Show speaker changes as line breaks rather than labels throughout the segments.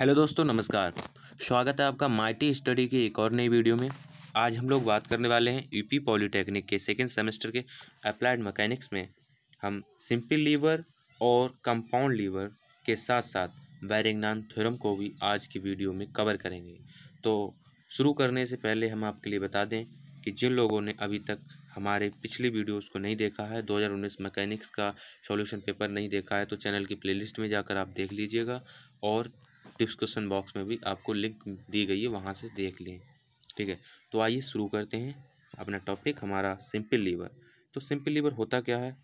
hello दोस्तों नमस्कार स्वागत है आपका माइटी स्टडी के एक और नई वीडियो में आज हम लोग बात करने वाले हैं यूपी पॉलीटेक्निक के सेकेंड सेमेस्टर के अप्लाइड मैकेनिक्स में हम सिंपल लीवर और कंपाउंड लीवर के साथ साथ वैरिंगनान थ्योरम को भी आज की वीडियो में कवर करेंगे तो शुरू करने से पहले हम आपके लिए बता दें कि जिन लोगों ने अभी तक हमारे पिछली वीडियोस को नहीं देखा है 2019 मैकेनिक्स का सॉल्यूशन पेपर नहीं देखा है तो चैनल की प्लेलिस्ट में जाकर आप देख लीजिएगा और डिस्क्रिप्सन बॉक्स में भी आपको लिंक दी गई है वहाँ से देख लें ठीक है तो आइए शुरू करते हैं अपना टॉपिक हमारा सिंपल लीवर तो सिंपल लीवर होता क्या है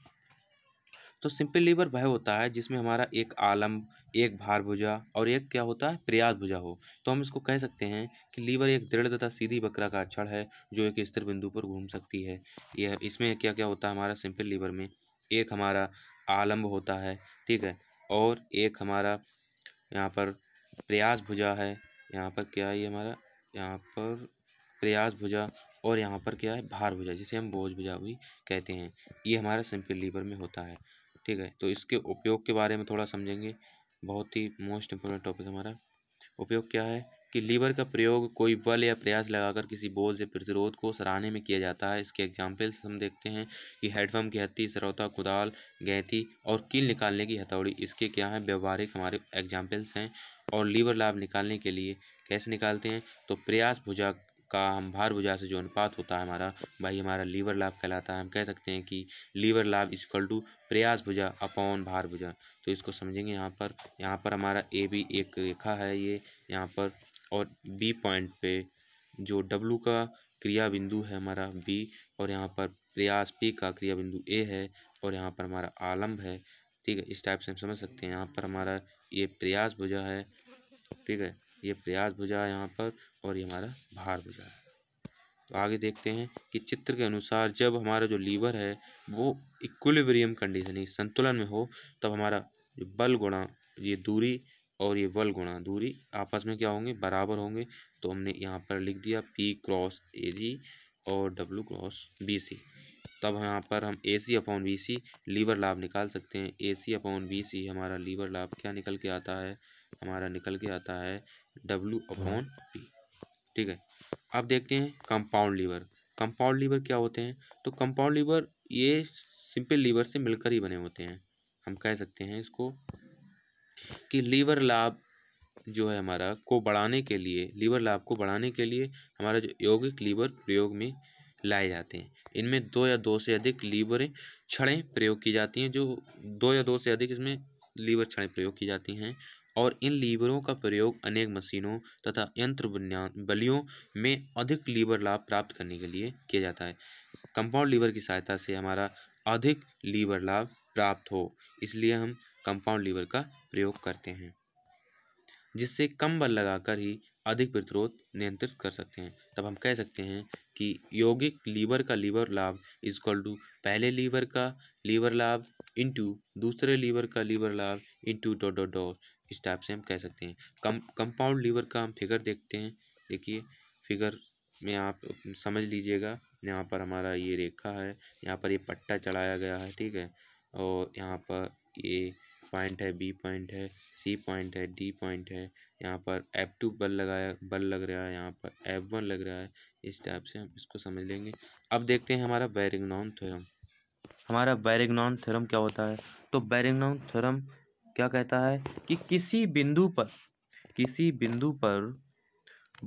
तो सिंपल लीवर वह होता है जिसमें हमारा एक आलम एक भार भुजा और एक क्या होता है प्रयास भुजा हो तो हम इसको कह सकते हैं कि लीवर एक दृढ़ तथा सीधी बकरा का अक्षर है जो एक स्थिर बिंदु पर घूम सकती है यह इसमें क्या क्या होता है हमारा सिंपल लीवर में एक हमारा आलम्ब होता है ठीक है और एक हमारा यहाँ पर प्रयास भुजा है यहाँ पर क्या है ये हमारा यहाँ पर प्रयास भुजा और यहाँ पर क्या है भार भुजा जिसे हम बोझ भुजा भी कहते हैं ये हमारा सिंपल लीवर में होता है ठीक है तो इसके उपयोग के बारे में थोड़ा समझेंगे बहुत ही मोस्ट इम्पोर्टेंट टॉपिक हमारा उपयोग क्या है कि लीवर का प्रयोग कोई बल या प्रयास लगाकर किसी बोझ या प्रतिरोध को सराहने में किया जाता है इसके एग्जाम्पल्स हम देखते हैं कि हेडपम्प की हत्ती सरौता कुदाल गैंती और कील निकालने की हथौड़ी इसके क्या हैं व्यवहारिक हमारे एग्जाम्पल्स हैं और लीवर लाभ निकालने के लिए कैसे निकालते हैं तो प्रयास भुजा का हम भार भुजा से जो अनुपात होता है हमारा भाई हमारा लीवर लाभ कहलाता है हम कह सकते हैं कि लीवर लाभ इजकल टू प्रयास भुजा अपॉन भार भुजा तो इसको समझेंगे यहाँ पर यहाँ पर हमारा ए भी एक रेखा है ये यहाँ पर और बी पॉइंट पे जो डब्लू का क्रिया बिंदु है हमारा बी और यहाँ पर प्रयास पी का क्रिया बिंदु ए है और यहाँ पर हमारा आलम्ब है ठीक है इस टाइप से हम समझ सकते हैं यहाँ पर हमारा ये प्रयास भुजा है ठीक है ये प्रयास भुजा है यहाँ पर और ये हमारा भार भुजा है तो आगे देखते हैं कि चित्र के अनुसार जब हमारा जो लीवर है वो इक्वलिवरियम कंडीशन संतुलन में हो तब हमारा जो बल गुणा ये दूरी और ये बल गुणा दूरी आपस में क्या होंगे बराबर होंगे तो हमने यहाँ पर लिख दिया पी क्रॉस ए जी और डब्लू क्रॉस बी सी तब यहाँ पर हम A C upon B C lever लाभ निकाल सकते हैं ए सी अपॉन बी सी हमारा लीवर लाभ क्या निकल के आता है हमारा निकल के आता है डब्लू अपॉन पी ठीक है अब देखते हैं कंपाउंड लीवर कंपाउंड लीवर क्या होते हैं तो कंपाउंड लीवर ये सिंपल लीवर से मिलकर ही बने होते हैं हम कह सकते हैं इसको कि लीवर लाभ जो है हमारा को बढ़ाने के लिए लीवर लाभ को बढ़ाने के लिए हमारा जो यौगिक लीवर प्रयोग में लाए जाते हैं इनमें दो या दो से अधिक लीवर छड़ें प्रयोग की जाती हैं जो दो या दो से अधिक इसमें लीवर छड़ें प्रयोग की जाती हैं और इन लीवरों का प्रयोग अनेक मशीनों तथा यंत्र बलियों में अधिक लीवर लाभ प्राप्त करने के लिए किया जाता है कंपाउंड लीवर की सहायता से हमारा अधिक लीवर लाभ प्राप्त हो इसलिए हम कंपाउंड लीवर का प्रयोग करते हैं जिससे कम बल लगाकर ही अधिक प्रतिरोध नियंत्रित कर सकते हैं तब हम कह सकते हैं कि यौगिक लीवर का लीवर लाभ इज इक्वल टू पहले लीवर का लीवर लाभ इंटू दूसरे लीवर का लीवर लाभ इंटू डॉट डॉट डॉट इस टाइप से हम कह सकते हैं कम कंपाउंड लीवर का हम फिगर देखते हैं देखिए फिगर में आप समझ लीजिएगा यहाँ पर हमारा ये रेखा है यहाँ पर ये पट्टा चढ़ाया गया है ठीक है और यहाँ पर ये पॉइंट है बी पॉइंट है सी पॉइंट है डी पॉइंट है यहाँ पर एफ टू बल लगाया बल लग रहा है यहाँ पर एफ वन लग रहा है इस टाइप से हम इसको समझ लेंगे अब देखते हैं हमारा बैरिंगनॉन थ्योरम हमारा बैरिंगनॉन थ्योरम क्या होता है तो बैरिंगनॉन थ्योरम क्या कहता है कि किसी बिंदु पर किसी बिंदु पर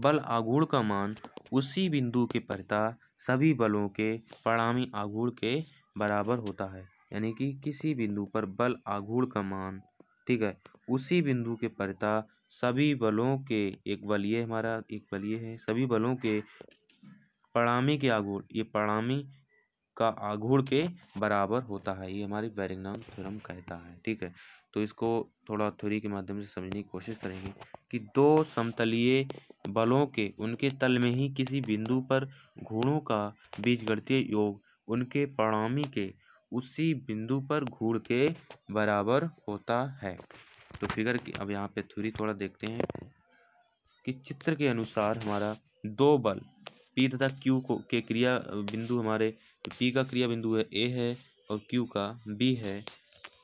बल आगूढ़ का मान उसी बिंदु के पड़ता सभी बलों के परिणामी आगूढ़ के बराबर होता है यानी कि किसी बिंदु पर बल आघूर्ण का मान ठीक है उसी बिंदु के परिता सभी बलों के एक बल ये हमारा एक बल ये है सभी बलों के पड़ामी के आघूर्ण ये पड़ामी का आघूर्ण के बराबर होता है ये हमारी बैरिंगनाम थ्योरम कहता है ठीक है तो इसको थोड़ा थ्योरी के माध्यम से समझने की कोशिश करेंगे कि दो समतलीय बलों के उनके तल में ही किसी बिंदु पर घूर्णों का बीजगणितीय योग उनके प्रणामी के उसी बिंदु पर घूर के बराबर होता है तो फिगर की अब यहाँ पे थ्योरी थोड़ा देखते हैं कि चित्र के अनुसार हमारा दो बल पी तथा क्यू को के क्रिया बिंदु हमारे पी का क्रिया बिंदु है ए है और क्यू का बी है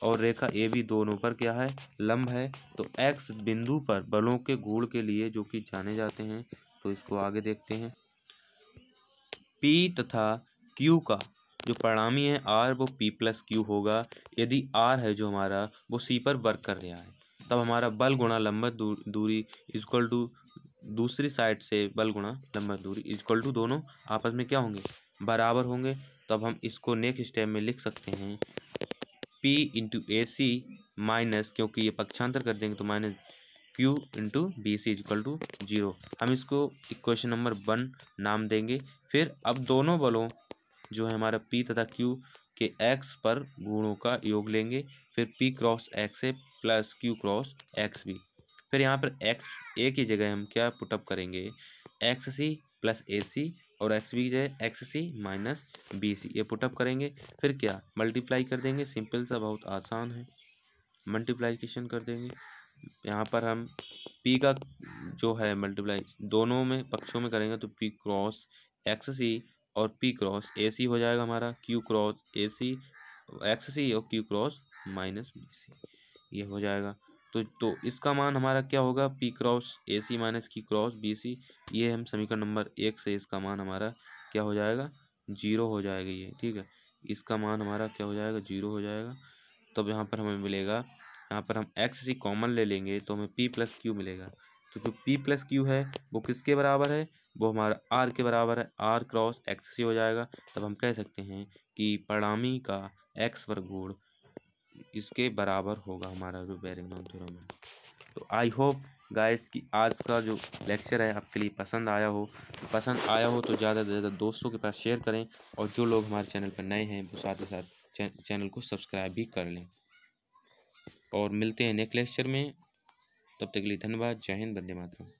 और रेखा ए भी दोनों पर क्या है लंब है तो एक्स बिंदु पर बलों के घूड़ के लिए जो कि जाने जाते हैं तो इसको आगे देखते हैं पी तथा क्यू का जो परिणामी है आर वो पी प्लस क्यू होगा यदि आर है जो हमारा वो सी पर वर्क कर रहा है तब हमारा बल गुणा लंबा दूर, दूरी इजक्ल टू दूसरी साइड से बल गुणा लंबा दूरी इजक्ल टू दोनों आपस में क्या होंगे बराबर होंगे तब हम इसको नेक्स्ट स्टेप में लिख सकते हैं P into A C minus क्योंकि ये पक्षांतर कर देंगे तो minus Q into B C is equal to zero हम इसको इक्वेशन नंबर वन नाम देंगे फिर अब दोनों बलों जो है हमारा पी तथा क्यू के एक्स पर गुणों का योग लेंगे फिर पी क्रॉस एक्स है प्लस क्यू क्रॉस एक्स भी फिर यहाँ पर एक्स ए की जगह हम क्या पुटअप करेंगे एक्स सी प्लस ए सी और एक्स बी की जगह X C minus B C ये पुटअप करेंगे फिर क्या मल्टीप्लाई कर देंगे सिंपल सा बहुत आसान है मल्टीप्लाइकेशन कर देंगे यहाँ पर हम पी का जो है मल्टीप्लाई दोनों में पक्षों में करेंगे तो पी क्रॉस एक्स सी और पी क्रॉस ए सी हो जाएगा हमारा Q cross A C X C और Q cross minus B C ये हो जाएगा तो तो इसका मान हमारा क्या होगा P cross A C minus Q cross B C ये हम समीकरण नंबर एक से इसका मान हमारा क्या हो जाएगा जीरो हो जाएगा ये ठीक है इसका मान हमारा क्या हो जाएगा जीरो हो जाएगा तब यहाँ पर हमें मिलेगा यहाँ पर हम एक्स सी कॉमन ले लेंगे तो हमें पी प्लस क्यू मिलेगा तो जो पी प्लस क्यू है वो किसके बराबर है वो हमारा आर के बराबर है आर क्रॉस एक्स से हो जाएगा तब हम कह सकते हैं कि परिणामी का एक्स पर गुण इसके बराबर होगा हमारा जो बैरिंग थ्योरम है तो आई होप गाइस कि आज का जो लेक्चर है आपके लिए पसंद आया हो तो पसंद आया हो तो ज़्यादा से ज़्यादा दोस्तों के पास शेयर करें और जो लोग हमारे चैनल पर नए हैं वो साथ ही साथ चैनल को सब्सक्राइब भी कर लें और मिलते हैं नेक्स्ट लेक्चर में तब तक के लिए धन्यवाद जय हिंद बंदे मातरम